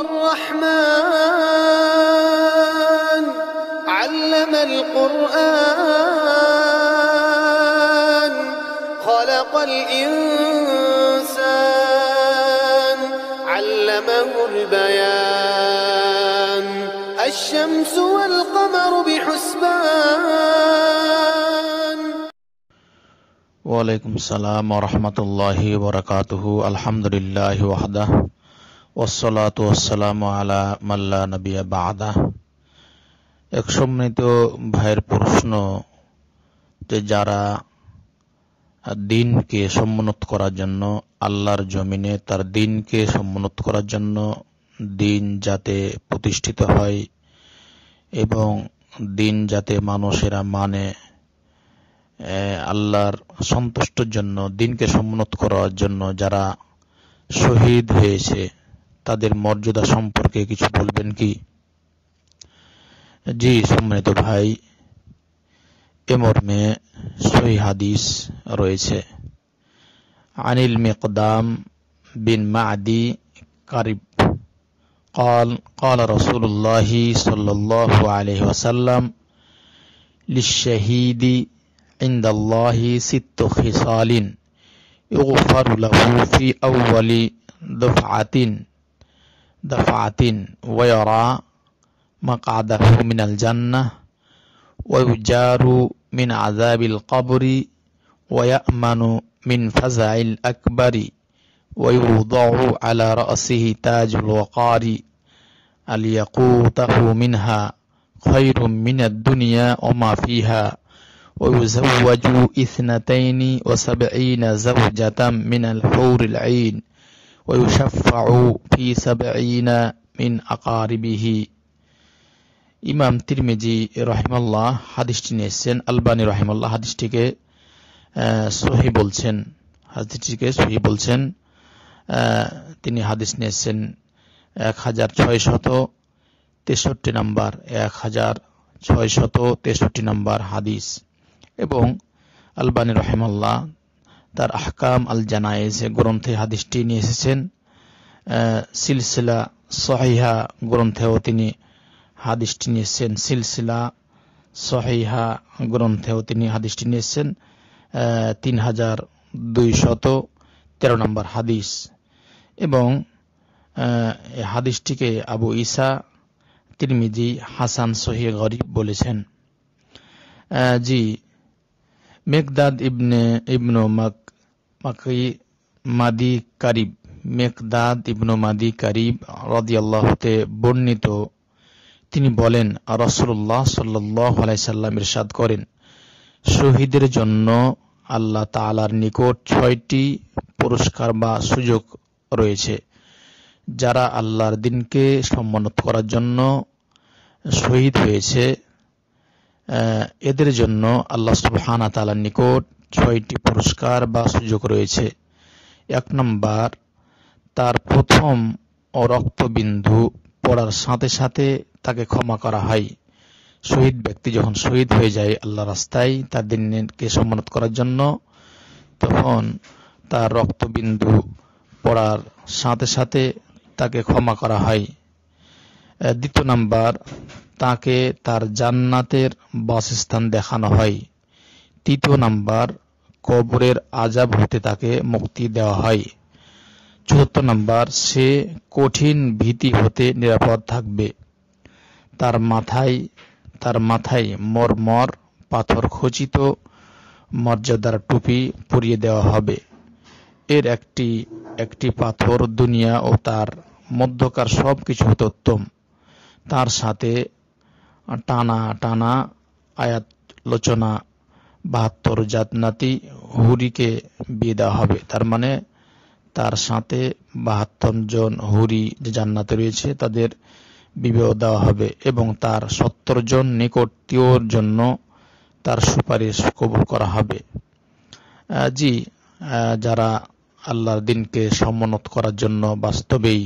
الرحمن علم القرآن خلق الإنسان علمه البيان الشمس والقمر بحسبان وعليكم السلام ورحمة الله وبركاته الحمد لله وحده ওসলাত ওসালাম আলা মাল্লা নবিয়া বাদা এক সম্মিলিত ভাইয়ের প্রশ্ন যে যারা দিনকে সমুন্নত করার জন্য আল্লাহর জমিনে তার দিনকে সম্মানত করার জন্য দিন যাতে প্রতিষ্ঠিত হয় এবং দিন যাতে মানুষেরা মানে আল্লাহর সন্তুষ্টর জন্য দিনকে সম্মানত করার জন্য যারা শহীদ হয়েছে তাদের মর্যাদা সম্পর্কে কিছু বলবেন কি জি সম্মানিত ভাই এ মর্মে সহি হাদিস রয়েছে আনিল মেকদাম বিন মাদি কারিব قال قال رسول الله صلى الله عليه وسلم للشهيد عند الله ست خصال يغفر له في أول دفعة دفعة ويرى مقعده من الجنة ويجار من عذاب القبر ويأمن من فزع الأكبر ويوضع على رأسه تاج الوقار اليقوته منها خير من الدنيا وما فيها ويزوج اثنتين وسبعين زوجة من الحور العين ويشفع في سبعين من أقاربه ইমাম তিরমিজি রহিমাল্লাহ হাদিসটি নিয়েছেন আলবানী রহিমাল্লাহ হাদিসটিকে সহি বলছেন হাদিসটিকে সহি বলছেন তিনি হাদিস নিয়েছেন এক হাজার ছয় শত তেষট্টি নাম্বার এক হাজার ছয় শত তেষট্টি নাম্বার হাদিস এবং আলবানি রহেমাল্লাহ তার আহকাম আল জানায়েজ গ্রন্থে হাদিসটি নিয়ে এসেছেন সিলসিলা সহিহা গ্রন্থেও তিনি হাদিসটি নিয়ে এসেছেন সিলসিলা সহিহা গ্রন্থেও তিনি হাদিসটি নিয়ে এসেছেন তিন হাজার দুই শত তেরো নম্বর হাদিস এবং হাদিসটিকে আবু ইসা তিরমিজি হাসান সহি গরিব বলেছেন জি মেঘদাদ ইবনে ইবনু মাক মাকি মাদি কারিব মেকদাদ ইবনু মাদি কারিব রদিয়াল্লাহতে বর্ণিত তিনি বলেন রসুল্লাহ সাল্লাহ আলাইসাল্লাম ইরশাদ করেন শহীদের জন্য আল্লাহ তালার নিকট ছয়টি পুরস্কার বা সুযোগ রয়েছে যারা আল্লাহর দিনকে সম্মানত করার জন্য শহীদ হয়েছে এদের জন্য আল্লাহ সুবহানা তালার নিকট ছয়টি পুরস্কার বা সুযোগ রয়েছে এক নম্বর তার প্রথম রক্তবিন্দু পড়ার সাথে সাথে তাকে ক্ষমা করা হয় শহীদ ব্যক্তি যখন শহীদ হয়ে যায় আল্লাহ রাস্তায় তাদেরকে সম্মানত করার জন্য তখন তার রক্তবিন্দু পড়ার সাথে সাথে তাকে ক্ষমা করা হয় দ্বিতীয় নাম্বার তাকে তার জান্নাতের বাসস্থান দেখানো হয় তৃতীয় নাম্বার কবরের আজাব হতে তাকে মুক্তি দেওয়া হয় চতুর্থ নম্বর সে কঠিন ভীতি হতে নিরাপদ থাকবে তার মাথায় তার মাথায় মরমর পাথর খচিত মর্যাদার টুপি পরিয়ে দেওয়া হবে এর একটি একটি পাথর দুনিয়া ও তার মধ্যকার সব কিছু হতে উত্তম তার সাথে টানা টানা আয়াত লোচনা বাহাত্তর নাতি হুরিকে বিয়ে দেওয়া হবে তার মানে তার সাথে বাহাত্তর জন হুরি যে জান্নাতে রয়েছে তাদের বিবাহ দেওয়া হবে এবং তার সত্তর জন নিকটীয়র জন্য তার সুপারিশ কবুল করা হবে জি যারা আল্লাহর দিনকে সমনত করার জন্য বাস্তবেই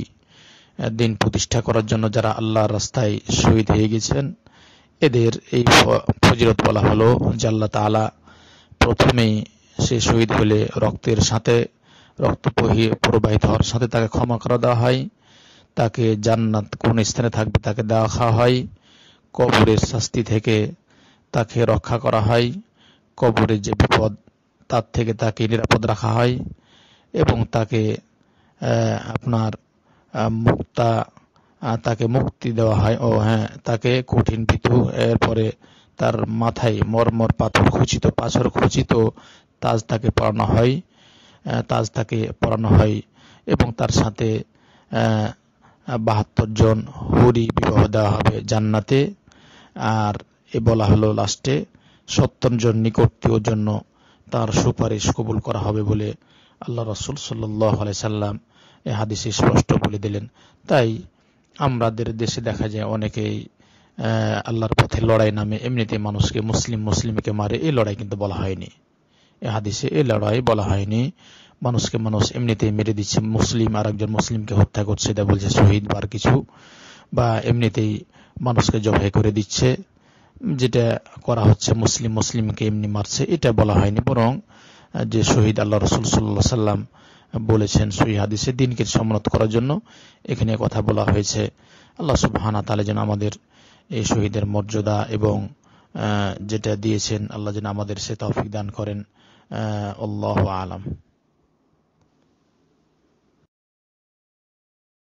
দিন প্রতিষ্ঠা করার জন্য যারা আল্লাহর রাস্তায় শহীদ হয়ে গেছেন এদের এই ফজিরত বলা হলো জাল্লা তালা প্রথমেই সে শহীদ হলে রক্তের সাথে রক্ত প্রবাহিত হওয়ার সাথে তাকে ক্ষমা করা দেওয়া হয় তাকে জান্নাত কোন স্থানে থাকবে তাকে দেওয়া খাওয়া হয় কবরের শাস্তি থেকে তাকে রক্ষা করা হয় কবরের যে বিপদ তার থেকে তাকে নিরাপদ রাখা হয় এবং তাকে আপনার মুক্তা তাকে মুক্তি দেওয়া হয় ও হ্যাঁ তাকে কঠিন পিতু এরপরে তার মাথায় মরমর পাথর খুচিত পাথর খুচিত তাজ তাকে পড়ানো হয় তাজ তাকে পড়ানো হয় এবং তার সাথে বাহাত্তর জন হরি বিবাহ দেওয়া হবে জান্নাতে আর এ বলা হলো লাস্টে সত্তর জন নিকটতীয় জন্য তার সুপারিশ কবুল করা হবে বলে আল্লাহ রসুল সাল্লাহ সাল্লাম এ হাদিসে স্পষ্ট বলে দিলেন তাই আমাদের দেশে দেখা যায় অনেকেই আল্লাহর পথে লড়াই নামে এমনিতে মানুষকে মুসলিম মুসলিমকে মারে এই লড়াই কিন্তু বলা হয়নি এ হাদিসে এই লড়াই বলা হয়নি মানুষকে মানুষ এমনিতেই মেরে দিচ্ছে মুসলিম আর একজন মুসলিমকে হত্যা করছে এটা বলছে শহীদ বা কিছু বা এমনিতেই মানুষকে জবাই করে দিচ্ছে যেটা করা হচ্ছে মুসলিম মুসলিমকে এমনি মারছে এটা বলা হয়নি বরং যে শহীদ আল্লাহ রসুল সাল্লাহ সাল্লাম বলেছেন সই হাদিসে দিনকে সমনত করার জন্য এখানে কথা বলা হয়েছে আল্লাহ সুবাহানা তালে যেন আমাদের এই শহীদের মর্যাদা এবং যেটা দিয়েছেন আল্লাহ যেন আমাদের সে তফিক দান করেন আল্লাহ আলম